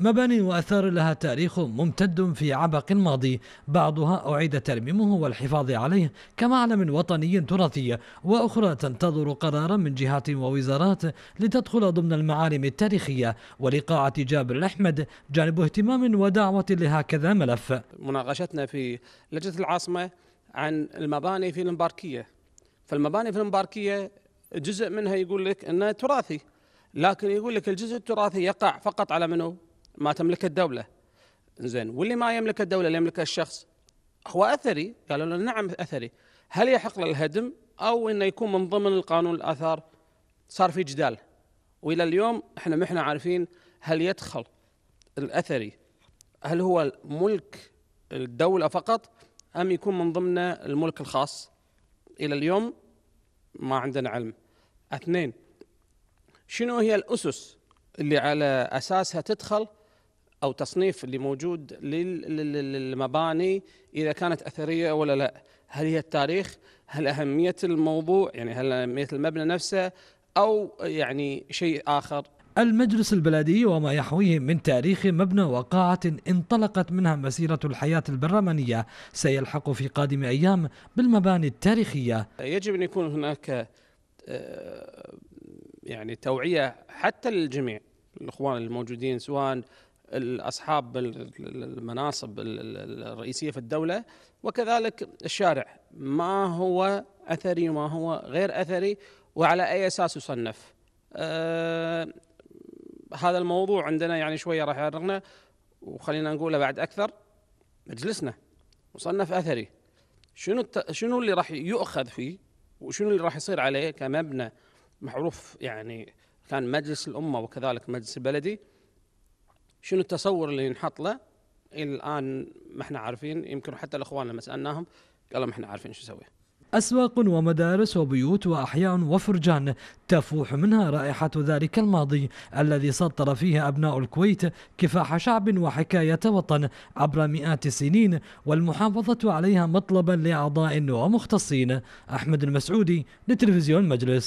مباني وآثار لها تاريخ ممتد في عبق الماضي بعضها أعيد ترميمه والحفاظ عليه كمعلم وطني تراثي وأخرى تنتظر قرارا من جهات ووزارات لتدخل ضمن المعالم التاريخية ولقاعة جابر أحمد جانب اهتمام ودعوة لهكذا ملف مناقشتنا في لجنة العاصمة عن المباني في المباركية فالمباني في المباركية جزء منها يقول لك أنه تراثي لكن يقول لك الجزء التراثي يقع فقط على منو ما تملكه الدوله زين واللي ما يملكه الدوله اللي يملكه الشخص هو اثري قالوا له نعم اثري هل يحق للهدم او انه يكون من ضمن القانون الاثار صار في جدال والى اليوم احنا ما احنا عارفين هل يدخل الاثري هل هو ملك الدوله فقط ام يكون من ضمن الملك الخاص الى اليوم ما عندنا علم اثنين شنو هي الاسس اللي على اساسها تدخل او تصنيف اللي موجود للمباني اذا كانت اثريه ولا لا هل هي التاريخ هل اهميه الموضوع يعني هل اهميه المبنى نفسه او يعني شيء اخر المجلس البلدي وما يحويه من تاريخ مبنى وقاعة انطلقت منها مسيرة الحياة البرلمانية سيلحق في قادم أيام بالمباني التاريخية يجب أن يكون هناك آه، يعني توعية حتى للجميع الإخوان الموجودين سواء اصحاب المناصب الرئيسيه في الدوله وكذلك الشارع ما هو اثري وما هو غير اثري وعلى اي اساس يصنف آه هذا الموضوع عندنا يعني شويه راح يعرقنا وخلينا نقوله بعد اكثر مجلسنا مصنف اثري شنو شنو اللي راح يؤخذ فيه وشنو اللي راح يصير عليه كمبنى معروف يعني كان مجلس الامه وكذلك مجلس البلدي شنو التصور اللي ينحط له الان ما احنا عارفين يمكن حتى الاخوان لما سالناهم قالوا ما احنا عارفين شو نسوي أسواق ومدارس وبيوت وأحياء وفرجان تفوح منها رائحة ذلك الماضي الذي سطر فيه أبناء الكويت كفاح شعب وحكاية وطن عبر مئات السنين والمحافظة عليها مطلبا لأعضاء ومختصين أحمد المسعودي لتلفزيون مجلس